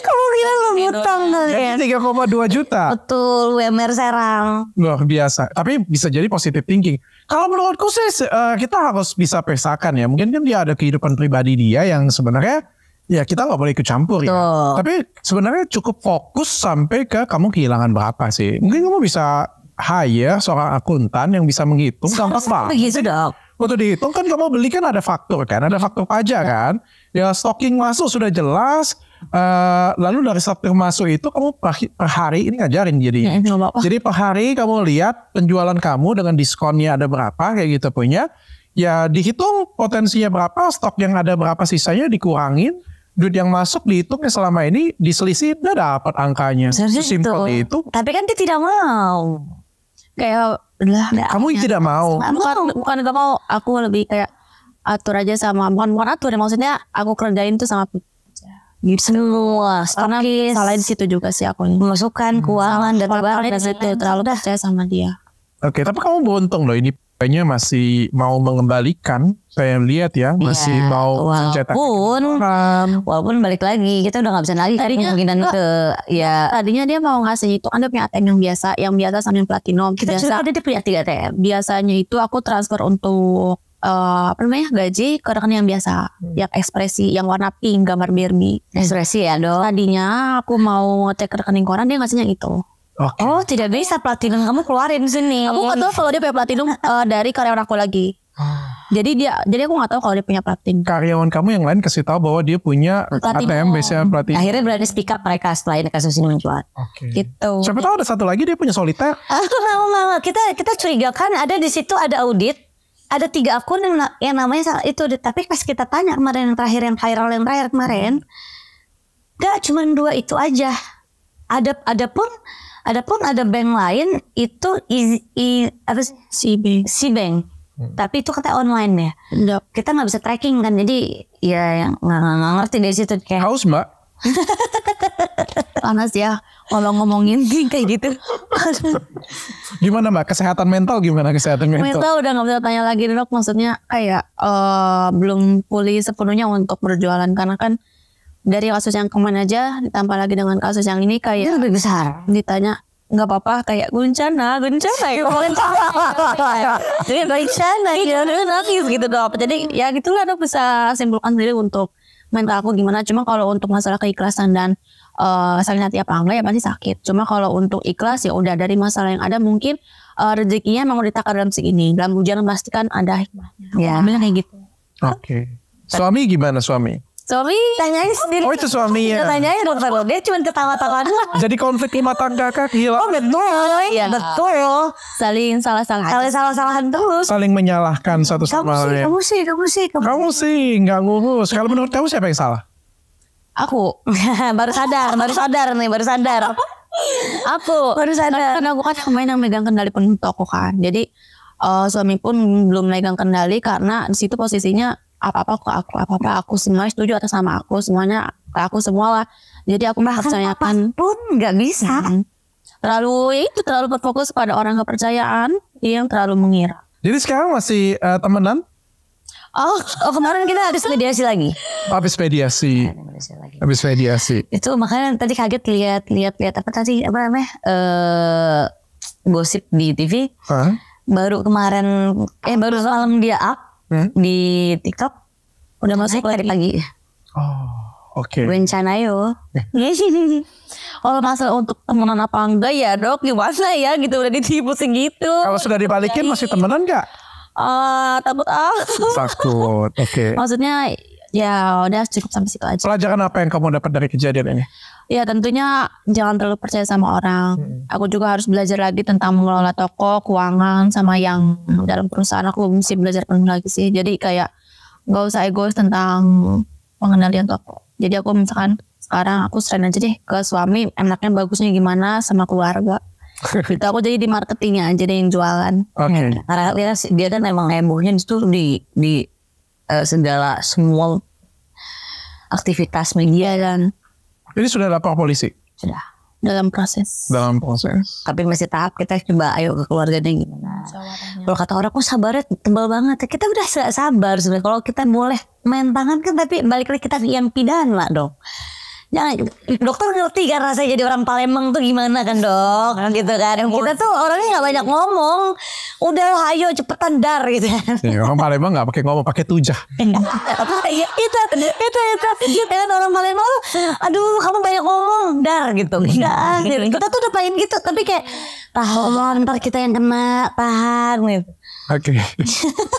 Kemungkinan lo ngutang kali ya. koma dua juta. Betul, WMR Serang. Luar biasa. Tapi bisa jadi positive thinking. Kalau menurutku sih uh, kita harus bisa pisahkan ya. Mungkin kan dia ada kehidupan pribadi dia yang sebenarnya ya kita nggak boleh ikut campur ya. Betul. ya. Tapi sebenarnya cukup fokus sampai ke kamu kehilangan berapa sih. Mungkin kamu bisa hire seorang akuntan yang bisa menghitung gampang banget. Begitu dong. Waktu dihitung kan kamu beli kan ada faktur kan, ada faktur pajak ya. kan. Ya stocking masuk sudah jelas. Uh, lalu dari stocking masuk itu kamu per, hari ini ngajarin jadi. Ya, jadi per hari kamu lihat penjualan kamu dengan diskonnya ada berapa kayak gitu punya. Ya dihitung potensinya berapa, stok yang ada berapa sisanya dikurangin duit yang masuk dihitungnya selama ini diselisih udah dapat angkanya. Gitu. Sesimpel itu. itu. Tapi kan dia tidak mau kayak lah kamu ya, tidak mau bukan bukan tidak mau aku lebih kayak atur aja sama bukan bukan atur ya, maksudnya aku kerjain tuh sama gitu semua karena selain situ juga sih aku masukan hmm. keuangan barang-barang dan terlalu percaya sama dia oke okay, tapi kamu bontong loh ini kayaknya masih mau mengembalikan saya lihat ya iya, masih ya, mau cetak walaupun walaupun balik lagi kita udah nggak bisa lagi tadinya, kemungkinan enggak, ke ya tadinya dia mau ngasih itu anda punya ATM yang biasa yang biasa sama yang platinum kita biasa ada oh, dia punya tiga ATM biasanya itu aku transfer untuk Uh, apa namanya gaji ke rekening yang biasa hmm. yang ekspresi yang warna pink gambar Barbie ekspresi ya dong tadinya aku mau ngecek rekening koran dia ngasihnya itu Okay. Oh tidak bisa platinum kamu keluarin sini. Aku nggak tahu kalau dia punya platinum uh, [laughs] dari karyawan aku lagi. Ah. Jadi dia, jadi aku nggak tahu kalau dia punya platin. Karyawan kamu yang lain kasih tahu bahwa dia punya platinum. ATM biasanya platin. Akhirnya berani speak up mereka setelah ini kasus ini muncul. Oke. Okay. Gitu. Siapa tahu ada satu lagi dia punya soliter. [laughs] Aku ah, mau mau kita kita curiga kan ada di situ ada audit. Ada tiga akun yang, yang namanya itu tapi pas kita tanya kemarin yang terakhir yang viral yang terakhir kemarin, gak cuma dua itu aja. Ada ada pun Adapun ada bank lain itu i, i apa sih? Bank. Si bank hmm. Tapi itu kata online ya. Yep. Iya. Kita nggak bisa tracking kan. Jadi ya nggak ngerti dari situ kayak. Haus mbak. [laughs] Panas ya kalau ngomongin [laughs] kayak gitu. gimana mbak kesehatan mental gimana kesehatan mental? Mental udah nggak bisa tanya lagi dok. Maksudnya kayak uh, belum pulih sepenuhnya untuk berjualan karena kan dari kasus yang kemana aja ditambah lagi dengan kasus yang ini kayak ini lebih besar ditanya nggak apa-apa kayak guncana guncana ya iya. [laughs] jadi guncana iya. gitu nangis gitu dong jadi ya gitulah dong bisa simpulkan sendiri untuk mental aku gimana cuma kalau untuk masalah keikhlasan dan uh, saling hati apa enggak ya pasti sakit cuma kalau untuk ikhlas ya udah dari masalah yang ada mungkin uh, rezekinya memang ditakar dalam segini dalam hujan pastikan ada hikmahnya ya. kayak gitu oke okay. suami gimana suami suami tanyain oh, sendiri oh itu suaminya tanyain dokter dia cuma ketawa-tawa jadi konflik di tangga kakak gila oh betul ya. betul saling salah-salahan saling salah-salahan terus saling menyalahkan satu sama lain kamu sih kamu sih kamu sih kamu sih nggak ngurus kalau menurut kamu siapa yang salah aku [laughs] baru sadar baru sadar nih baru sadar aku baru sadar karena aku kan yang main yang megang kendali penuh toko kan jadi uh, suami pun belum megang kendali karena di situ posisinya apa-apa ke aku, apa-apa aku semua setuju atas sama aku, semuanya ke aku semua Jadi aku Bahkan percayakan pun gak bisa. Hmm. Terlalu ya itu terlalu berfokus pada orang kepercayaan yang terlalu mengira. Jadi sekarang masih uh, temenan? Oh, oh kemarin kita habis mediasi lagi. Habis mediasi. Habis mediasi. Itu makanya tadi kaget lihat lihat lihat apa tadi apa namanya uh, gosip di TV. Huh? Baru kemarin eh baru malam dia up hmm? di TikTok udah masuk lagi. pagi. Oh. Oke. Okay. Rencana yo. Ya. [laughs] Kalau masalah untuk temenan apa enggak ya dok gimana ya gitu udah ditipu segitu. Kalau sudah dibalikin masih temenan enggak? Uh, takut ah. Takut. Oke. Okay. Maksudnya Ya udah cukup sampai situ aja. Pelajaran apa yang kamu dapat dari kejadian ini? Ya tentunya jangan terlalu percaya sama orang. Hmm. Aku juga harus belajar lagi tentang mengelola toko, keuangan, sama yang hmm. dalam perusahaan aku mesti belajar penuh lagi sih. Jadi kayak nggak usah egois tentang pengendalian toko. Jadi aku misalkan sekarang aku serain aja deh ke suami enaknya bagusnya gimana sama keluarga. [laughs] itu aku jadi di marketingnya aja deh yang jualan. Oke. Okay. Karena dia, dia kan emang hebohnya itu di di uh, segala semua aktivitas media dan jadi sudah lapor polisi sudah dalam proses dalam proses tapi masih tahap kita coba ayo ke keluarganya gimana kalau kata orang kok oh, sabarnya tebal banget kita udah sabar sebenarnya kalau kita boleh main tangan kan tapi balik lagi kita yang pidana dong jangan dokter ngerti kan rasanya jadi orang Palembang tuh gimana kan dok iya. gitu kan yang kita tuh orangnya nggak banyak ngomong udah ayo cepetan dar gitu kan ya, orang Palembang nggak pakai ngomong pakai tujah iya. Iya, itu itu itu ya kan orang Palembang tuh aduh kamu banyak ngomong dar gitu enggak gitu. kita tuh udah pengen gitu tapi kayak tahan ntar kita yang kena tahan gitu oke okay. [laughs]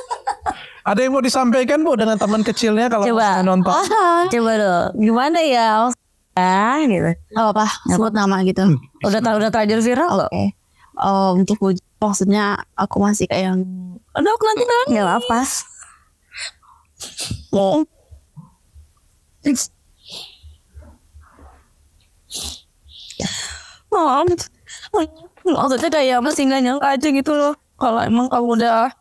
Ada yang mau disampaikan Bu dengan teman kecilnya kalau nonton? coba dong. Gimana ya? ah gitu. Gak apa-apa, sebut nama gitu. Hmm. Udah tahu udah terlanjur viral loh. Okay. Oh, untuk maksudnya aku masih kayak yang aduh aku nanti nanti. Gak apa-apa. Oh. maksudnya kayak masih gak nyangka aja gitu loh. Kalau emang kamu udah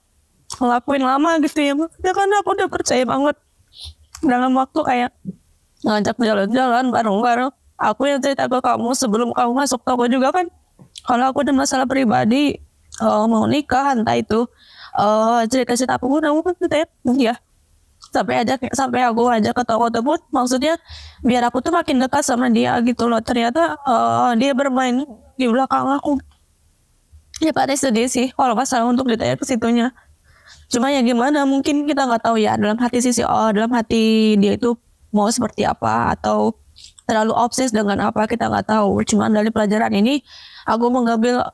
ngelakuin lama gitu ya, ya kan aku udah percaya banget dalam waktu kayak ngajak jalan-jalan bareng-bareng aku yang cerita ke kamu sebelum kamu masuk kamu juga kan kalau aku ada masalah pribadi uh, mau nikah entah itu uh, eh, cerita cerita aku pun kamu kan tetap gitu ya iya. sampai aja sampai aku ajak ke toko tersebut maksudnya biar aku tuh makin dekat sama dia gitu loh ternyata uh, dia bermain di belakang aku ya pada sedih sih kalau masalah untuk ditanya ke situnya cuma ya gimana mungkin kita nggak tahu ya dalam hati sisi oh dalam hati dia itu mau seperti apa atau terlalu obses dengan apa kita nggak tahu. Cuman dari pelajaran ini aku mengambil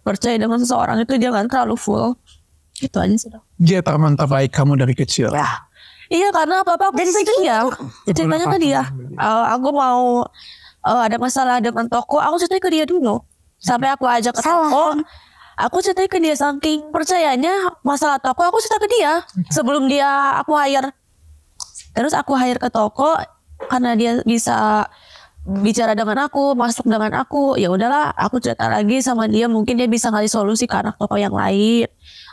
percaya dengan seseorang itu jangan terlalu full. Itu aja sudah. Dia teman terbaik kamu dari kecil. Ya. Iya karena apa-apa dari situ ya. Ceritanya ke dia. Ya, uh, eh, aku mau uh, ada masalah dengan toko, aku cerita ke dia dulu. Sampai aku ajak ke Salah. toko. Kan? Aku cerita ke dia saking percayanya masalah toko, aku cerita ke dia sebelum dia aku hire Terus aku hire ke toko karena dia bisa bicara dengan aku, masuk dengan aku, ya udahlah aku cerita lagi sama dia mungkin dia bisa ngasih solusi ke anak toko yang lain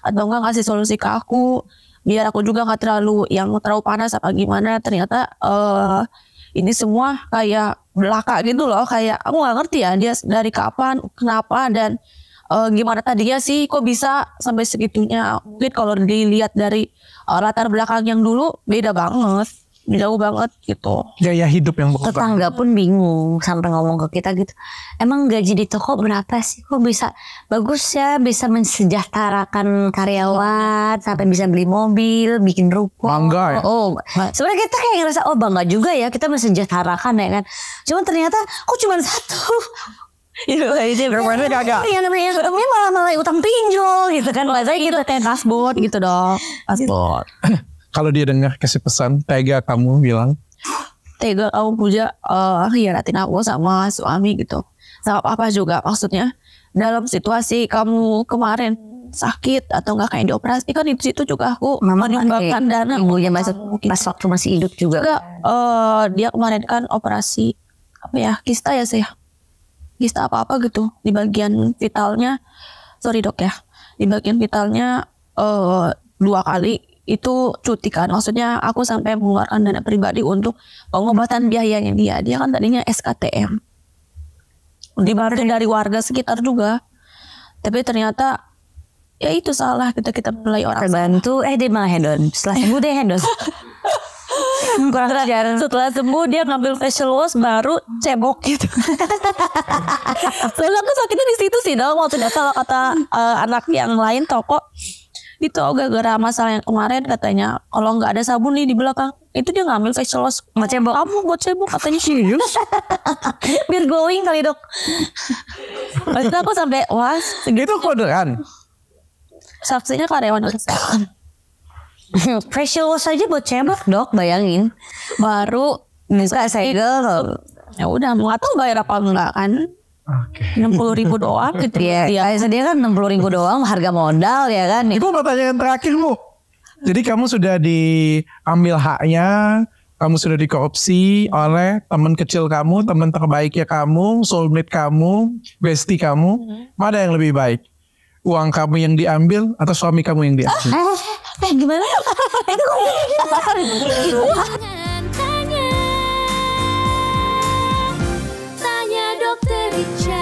atau enggak ngasih solusi ke aku biar aku juga nggak terlalu yang terlalu panas apa gimana ternyata uh, ini semua kayak belaka gitu loh kayak aku nggak ngerti ya dia dari kapan kenapa dan uh, gimana tadinya sih kok bisa sampai segitunya mungkin kalau dilihat dari uh, latar belakang yang dulu beda banget jauh banget gitu gaya hidup yang berubah tetangga pun bingung sampai ngomong ke kita gitu emang gaji di toko berapa sih kok bisa bagus ya bisa mensejahterakan karyawan sampai bisa beli mobil bikin ruko bangga ya oh, oh. sebenarnya kita kayak ngerasa oh bangga juga ya kita mensejahterakan ya kan cuman ternyata kok cuma satu gitu aja berwarna cocok yang namanya ini malah malah utang pinjol gitu kan saya gitu oh, kayak kasbon gitu dong kasbon [clears throat] kalau dia dengar kasih pesan tega kamu bilang tega kamu puja uh, eh, iya, ratin aku sama suami gitu sama apa juga maksudnya dalam situasi kamu kemarin sakit atau nggak kayak dioperasi kan itu situ juga aku menyumbangkan dana ibunya masuk iya, pas waktu masih hidup juga enggak uh, eh, dia kemarin kan operasi apa ya kista ya sih gista apa-apa gitu di bagian vitalnya sorry dok ya di bagian vitalnya uh, dua kali itu cuti kan maksudnya aku sampai mengeluarkan dana pribadi untuk pengobatan biayanya dia dia kan tadinya SKTM dibantu dari warga sekitar juga tapi ternyata ya itu salah gitu, kita kita mulai orang bantu eh dia malah hedon setelah sembuh deh hedon [laughs] [laughs] kurang ajar setelah sembuh dia ngambil facial wash baru cebok gitu [laughs] soalnya aku sakitnya di situ sih dong waktu tidak salah kata uh, anak yang lain toko itu gara-gara masalah yang kemarin katanya kalau nggak ada sabun nih di belakang itu dia ngambil facial wash buat cebok kamu buat cebok katanya serius [laughs] biar glowing kali dok maksudnya aku sampai was segitu kodean saksinya karyawan kesehatan Facial [laughs] wash aja buat cebak dok, bayangin. Baru bisa segel. Ya udah, nggak tahu bayar apa enggak kan. Enam puluh ribu doang [laughs] gitu ya. Iya, kayak sedia kan enam puluh ribu doang harga modal ya kan. Itu pertanyaan terakhir bu. Jadi kamu sudah diambil haknya, kamu sudah dikorupsi oleh teman kecil kamu, teman terbaiknya kamu, soulmate kamu, bestie kamu. Mm-hmm. Mana yang lebih baik? uang kamu yang diambil atau suami kamu yang diambil? Eh, eh gimana? Tanya dokter Richard.